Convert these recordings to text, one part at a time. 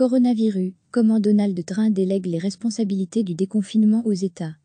Coronavirus, comment Donald Trump délègue les responsabilités du déconfinement aux États.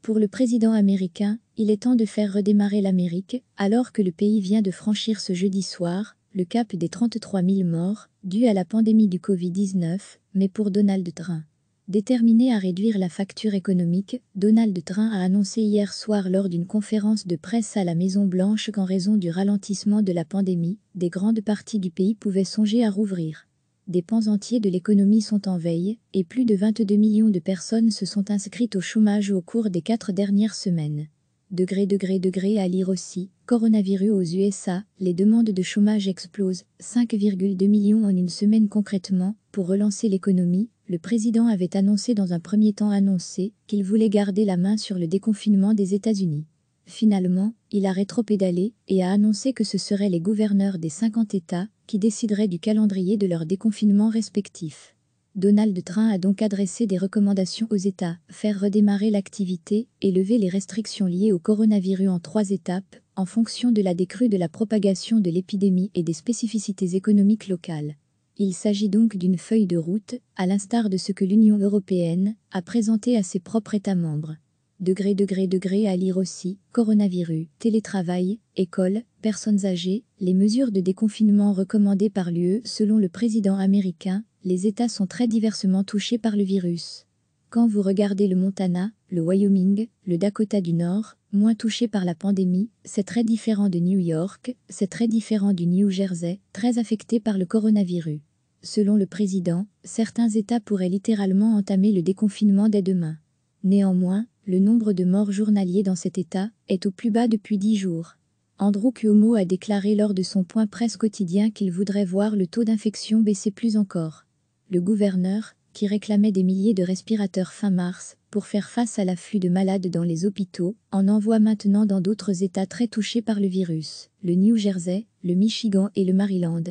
Pour le président américain, il est temps de faire redémarrer l'Amérique, alors que le pays vient de franchir ce jeudi soir le cap des 33 000 morts, dus à la pandémie du Covid-19, mais pour Donald Trump. Déterminé à réduire la facture économique, Donald Trump a annoncé hier soir lors d'une conférence de presse à la Maison-Blanche qu'en raison du ralentissement de la pandémie, des grandes parties du pays pouvaient songer à rouvrir des pans entiers de l'économie sont en veille, et plus de 22 millions de personnes se sont inscrites au chômage au cours des quatre dernières semaines. Degré, degré, degré à lire aussi, coronavirus aux USA, les demandes de chômage explosent, 5,2 millions en une semaine concrètement, pour relancer l'économie, le président avait annoncé dans un premier temps annoncé qu'il voulait garder la main sur le déconfinement des États-Unis. Finalement, il a rétropédalé et a annoncé que ce seraient les gouverneurs des 50 États qui décideraient du calendrier de leur déconfinement respectif. Donald Trump a donc adressé des recommandations aux États, faire redémarrer l'activité et lever les restrictions liées au coronavirus en trois étapes, en fonction de la décrue de la propagation de l'épidémie et des spécificités économiques locales. Il s'agit donc d'une feuille de route, à l'instar de ce que l'Union européenne a présenté à ses propres États membres degré degré degré à lire aussi, coronavirus, télétravail, école, personnes âgées, les mesures de déconfinement recommandées par l'UE selon le président américain, les États sont très diversement touchés par le virus. Quand vous regardez le Montana, le Wyoming, le Dakota du Nord, moins touchés par la pandémie, c'est très différent de New York, c'est très différent du New Jersey, très affecté par le coronavirus. Selon le président, certains États pourraient littéralement entamer le déconfinement dès demain. Néanmoins, le nombre de morts journaliers dans cet État est au plus bas depuis dix jours. Andrew Cuomo a déclaré lors de son point presse quotidien qu'il voudrait voir le taux d'infection baisser plus encore. Le gouverneur, qui réclamait des milliers de respirateurs fin mars pour faire face à l'afflux de malades dans les hôpitaux, en envoie maintenant dans d'autres États très touchés par le virus, le New Jersey, le Michigan et le Maryland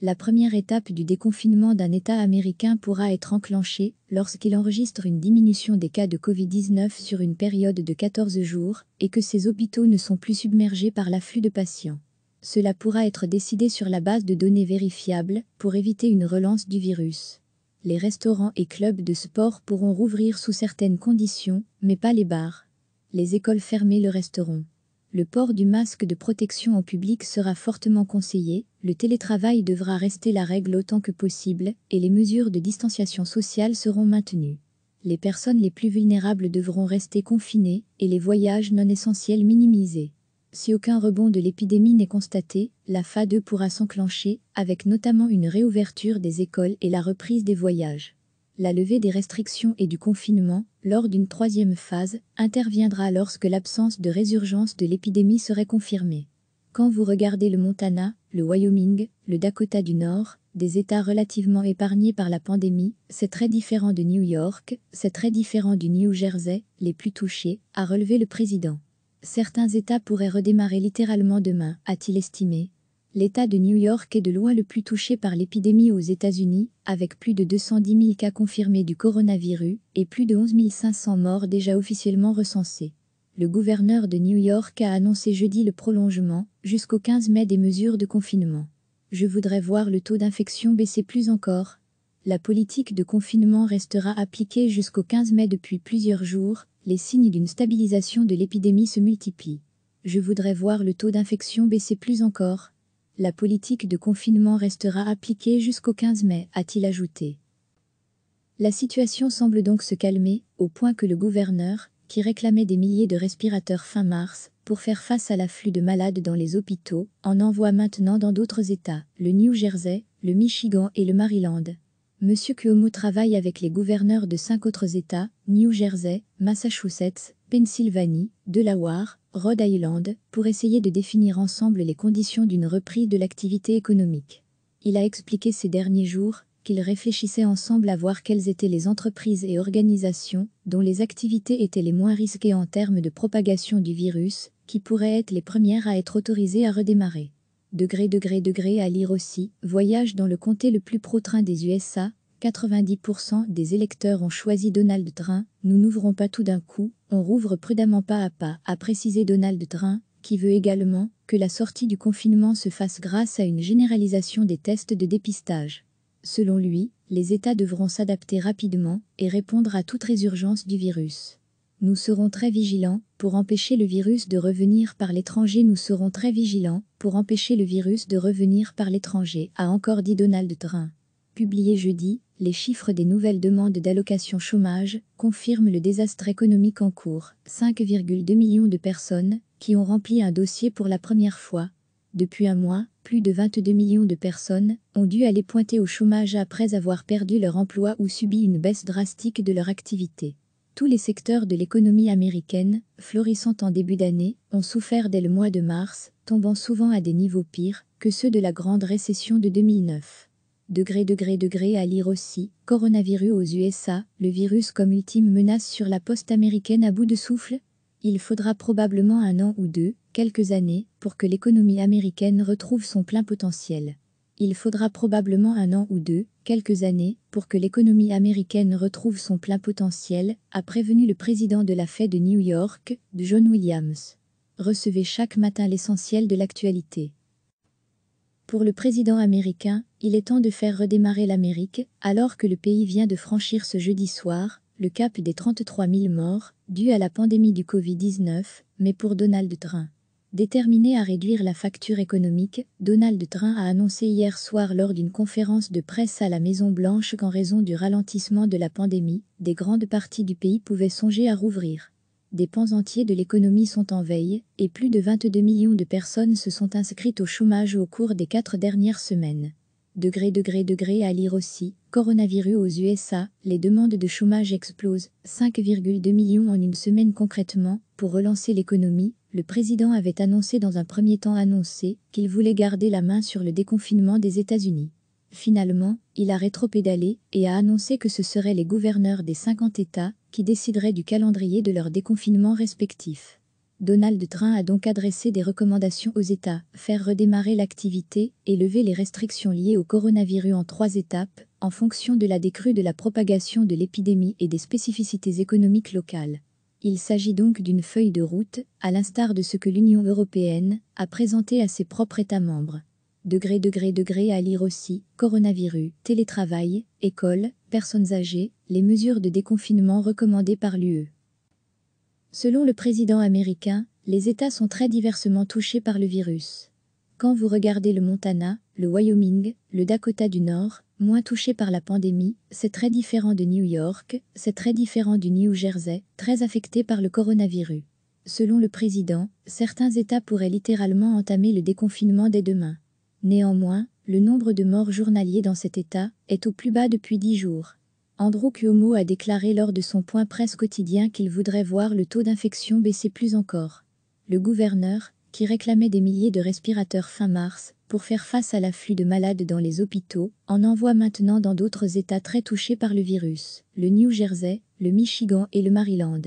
la première étape du déconfinement d'un État américain pourra être enclenchée lorsqu'il enregistre une diminution des cas de Covid-19 sur une période de 14 jours et que ses hôpitaux ne sont plus submergés par l'afflux de patients. Cela pourra être décidé sur la base de données vérifiables pour éviter une relance du virus. Les restaurants et clubs de sport pourront rouvrir sous certaines conditions, mais pas les bars. Les écoles fermées le resteront le port du masque de protection au public sera fortement conseillé, le télétravail devra rester la règle autant que possible et les mesures de distanciation sociale seront maintenues. Les personnes les plus vulnérables devront rester confinées et les voyages non essentiels minimisés. Si aucun rebond de l'épidémie n'est constaté, la FA2 e pourra s'enclencher, avec notamment une réouverture des écoles et la reprise des voyages. La levée des restrictions et du confinement, lors d'une troisième phase, interviendra lorsque l'absence de résurgence de l'épidémie serait confirmée. Quand vous regardez le Montana, le Wyoming, le Dakota du Nord, des États relativement épargnés par la pandémie, c'est très différent de New York, c'est très différent du New Jersey, les plus touchés, a relevé le président. Certains États pourraient redémarrer littéralement demain, a-t-il estimé, L'État de New York est de loin le plus touché par l'épidémie aux États-Unis, avec plus de 210 000 cas confirmés du coronavirus et plus de 11 500 morts déjà officiellement recensés. Le gouverneur de New York a annoncé jeudi le prolongement jusqu'au 15 mai des mesures de confinement. Je voudrais voir le taux d'infection baisser plus encore. La politique de confinement restera appliquée jusqu'au 15 mai depuis plusieurs jours, les signes d'une stabilisation de l'épidémie se multiplient. Je voudrais voir le taux d'infection baisser plus encore. La politique de confinement restera appliquée jusqu'au 15 mai, a-t-il ajouté. La situation semble donc se calmer, au point que le gouverneur, qui réclamait des milliers de respirateurs fin mars, pour faire face à l'afflux de malades dans les hôpitaux, en envoie maintenant dans d'autres États, le New Jersey, le Michigan et le Maryland. M. Cuomo travaille avec les gouverneurs de cinq autres États, New Jersey, Massachusetts, Pennsylvanie, Delaware, Rhode Island, pour essayer de définir ensemble les conditions d'une reprise de l'activité économique. Il a expliqué ces derniers jours qu'ils réfléchissaient ensemble à voir quelles étaient les entreprises et organisations dont les activités étaient les moins risquées en termes de propagation du virus, qui pourraient être les premières à être autorisées à redémarrer. Degré, degré, degré à lire aussi. Voyage dans le comté le plus pro-train des USA. 90% des électeurs ont choisi Donald Trump. Nous n'ouvrons pas tout d'un coup, on rouvre prudemment pas à pas, a précisé Donald Trump, qui veut également que la sortie du confinement se fasse grâce à une généralisation des tests de dépistage. Selon lui, les États devront s'adapter rapidement et répondre à toute résurgence du virus. Nous serons très vigilants pour empêcher le virus de revenir par l'étranger. Nous serons très vigilants pour empêcher le virus de revenir par l'étranger, a encore dit Donald Trump. Publié jeudi, les chiffres des nouvelles demandes d'allocation chômage confirment le désastre économique en cours. 5,2 millions de personnes qui ont rempli un dossier pour la première fois. Depuis un mois, plus de 22 millions de personnes ont dû aller pointer au chômage après avoir perdu leur emploi ou subi une baisse drastique de leur activité. Tous les secteurs de l'économie américaine, florissant en début d'année, ont souffert dès le mois de mars, tombant souvent à des niveaux pires que ceux de la grande récession de 2009. Degré, degré, degré à lire aussi, coronavirus aux USA, le virus comme ultime menace sur la poste américaine à bout de souffle Il faudra probablement un an ou deux, quelques années, pour que l'économie américaine retrouve son plein potentiel il faudra probablement un an ou deux, quelques années, pour que l'économie américaine retrouve son plein potentiel, a prévenu le président de la Fed de New York, John Williams. Recevez chaque matin l'essentiel de l'actualité. Pour le président américain, il est temps de faire redémarrer l'Amérique, alors que le pays vient de franchir ce jeudi soir le cap des 33 000 morts, dus à la pandémie du Covid-19, mais pour Donald Trump. Déterminé à réduire la facture économique, Donald Trump a annoncé hier soir lors d'une conférence de presse à la Maison-Blanche qu'en raison du ralentissement de la pandémie, des grandes parties du pays pouvaient songer à rouvrir. Des pans entiers de l'économie sont en veille et plus de 22 millions de personnes se sont inscrites au chômage au cours des quatre dernières semaines. Degré, degré, degré à lire aussi, coronavirus aux USA, les demandes de chômage explosent, 5,2 millions en une semaine concrètement, pour relancer l'économie, le président avait annoncé dans un premier temps annoncé qu'il voulait garder la main sur le déconfinement des États-Unis. Finalement, il a rétropédalé et a annoncé que ce seraient les gouverneurs des 50 États qui décideraient du calendrier de leur déconfinement respectif. Donald Trump a donc adressé des recommandations aux États, faire redémarrer l'activité et lever les restrictions liées au coronavirus en trois étapes, en fonction de la décrue de la propagation de l'épidémie et des spécificités économiques locales. Il s'agit donc d'une feuille de route, à l'instar de ce que l'Union européenne a présenté à ses propres États membres. Degré, degré, degré à lire aussi, coronavirus, télétravail, école, personnes âgées, les mesures de déconfinement recommandées par l'UE. Selon le président américain, les États sont très diversement touchés par le virus. Quand vous regardez le Montana, le Wyoming, le Dakota du Nord, moins touché par la pandémie, c'est très différent de New York, c'est très différent du New Jersey, très affecté par le coronavirus. Selon le président, certains États pourraient littéralement entamer le déconfinement dès demain. Néanmoins, le nombre de morts journaliers dans cet État est au plus bas depuis dix jours. Andrew Cuomo a déclaré lors de son point presse quotidien qu'il voudrait voir le taux d'infection baisser plus encore. Le gouverneur, qui réclamait des milliers de respirateurs fin mars pour faire face à l'afflux de malades dans les hôpitaux, en envoie maintenant dans d'autres États très touchés par le virus, le New Jersey, le Michigan et le Maryland.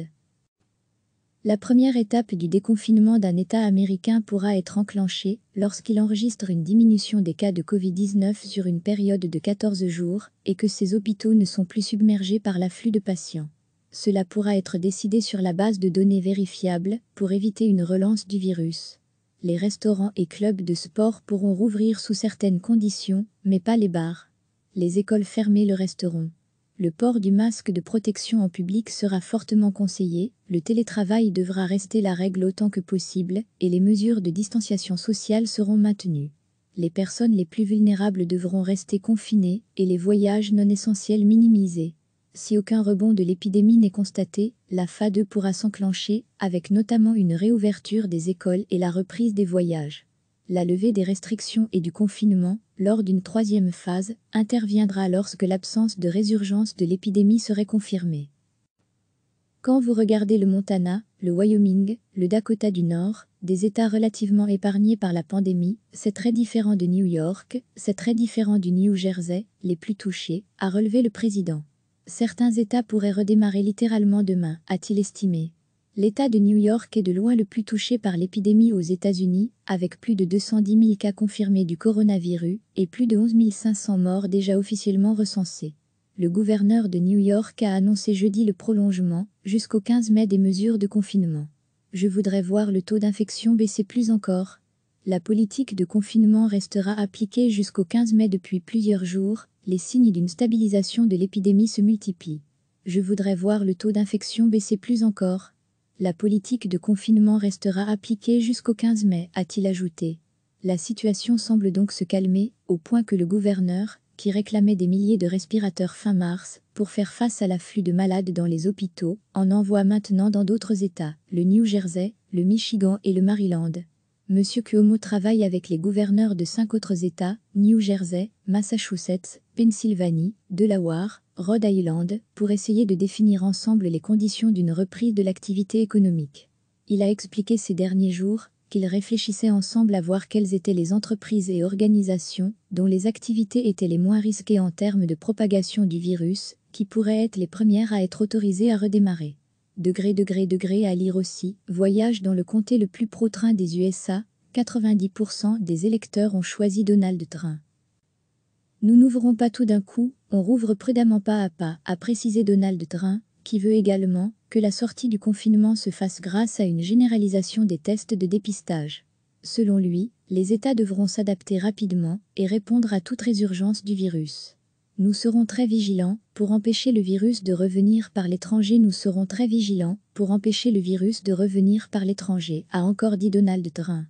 La première étape du déconfinement d'un État américain pourra être enclenchée lorsqu'il enregistre une diminution des cas de Covid-19 sur une période de 14 jours et que ces hôpitaux ne sont plus submergés par l'afflux de patients. Cela pourra être décidé sur la base de données vérifiables pour éviter une relance du virus. Les restaurants et clubs de sport pourront rouvrir sous certaines conditions, mais pas les bars. Les écoles fermées le resteront. Le port du masque de protection en public sera fortement conseillé, le télétravail devra rester la règle autant que possible et les mesures de distanciation sociale seront maintenues les personnes les plus vulnérables devront rester confinées et les voyages non essentiels minimisés. Si aucun rebond de l'épidémie n'est constaté, la phase 2 pourra s'enclencher, avec notamment une réouverture des écoles et la reprise des voyages. La levée des restrictions et du confinement, lors d'une troisième phase, interviendra lorsque l'absence de résurgence de l'épidémie serait confirmée. Quand vous regardez le Montana, le Wyoming, le Dakota du Nord, des États relativement épargnés par la pandémie, c'est très différent de New York, c'est très différent du New Jersey, les plus touchés, a relevé le président certains États pourraient redémarrer littéralement demain, a-t-il estimé. L'État de New York est de loin le plus touché par l'épidémie aux États-Unis, avec plus de 210 000 cas confirmés du coronavirus et plus de 11 500 morts déjà officiellement recensés. Le gouverneur de New York a annoncé jeudi le prolongement, jusqu'au 15 mai, des mesures de confinement. Je voudrais voir le taux d'infection baisser plus encore. La politique de confinement restera appliquée jusqu'au 15 mai depuis plusieurs jours, les signes d'une stabilisation de l'épidémie se multiplient. Je voudrais voir le taux d'infection baisser plus encore. La politique de confinement restera appliquée jusqu'au 15 mai, a-t-il ajouté. La situation semble donc se calmer, au point que le gouverneur, qui réclamait des milliers de respirateurs fin mars, pour faire face à l'afflux de malades dans les hôpitaux, en envoie maintenant dans d'autres États, le New Jersey, le Michigan et le Maryland. M. Cuomo travaille avec les gouverneurs de cinq autres États, New Jersey, Massachusetts, Pennsylvanie, Delaware, Rhode Island, pour essayer de définir ensemble les conditions d'une reprise de l'activité économique. Il a expliqué ces derniers jours qu'il réfléchissait ensemble à voir quelles étaient les entreprises et organisations dont les activités étaient les moins risquées en termes de propagation du virus, qui pourraient être les premières à être autorisées à redémarrer. Degré, degré, degré à lire aussi, voyage dans le comté le plus pro-train des USA, 90% des électeurs ont choisi Donald Trump. Nous n'ouvrons pas tout d'un coup, on rouvre prudemment pas à pas, a précisé Donald Trump, qui veut également que la sortie du confinement se fasse grâce à une généralisation des tests de dépistage. Selon lui, les États devront s'adapter rapidement et répondre à toute résurgence du virus. Nous serons très vigilants pour empêcher le virus de revenir par l'étranger. Nous serons très vigilants pour empêcher le virus de revenir par l'étranger, a encore dit Donald Trump.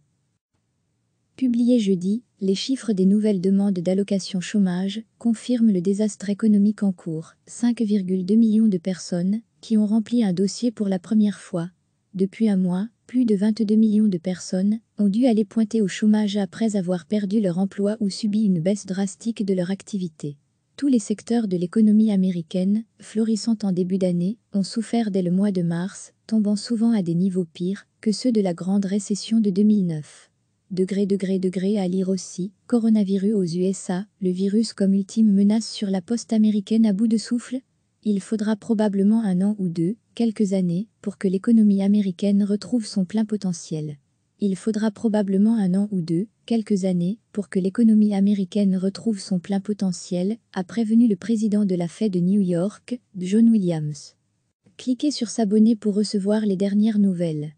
Publié jeudi, les chiffres des nouvelles demandes d'allocation chômage confirment le désastre économique en cours. 5,2 millions de personnes qui ont rempli un dossier pour la première fois. Depuis un mois, plus de 22 millions de personnes ont dû aller pointer au chômage après avoir perdu leur emploi ou subi une baisse drastique de leur activité tous les secteurs de l'économie américaine, florissant en début d'année, ont souffert dès le mois de mars, tombant souvent à des niveaux pires que ceux de la grande récession de 2009 degré degré degré à lire aussi, coronavirus aux USA, le virus comme ultime menace sur la poste américaine à bout de souffle Il faudra probablement un an ou deux, quelques années, pour que l'économie américaine retrouve son plein potentiel. Il faudra probablement un an ou deux, quelques années, pour que l'économie américaine retrouve son plein potentiel, a prévenu le président de la Fed de New York, John Williams. Cliquez sur s'abonner pour recevoir les dernières nouvelles.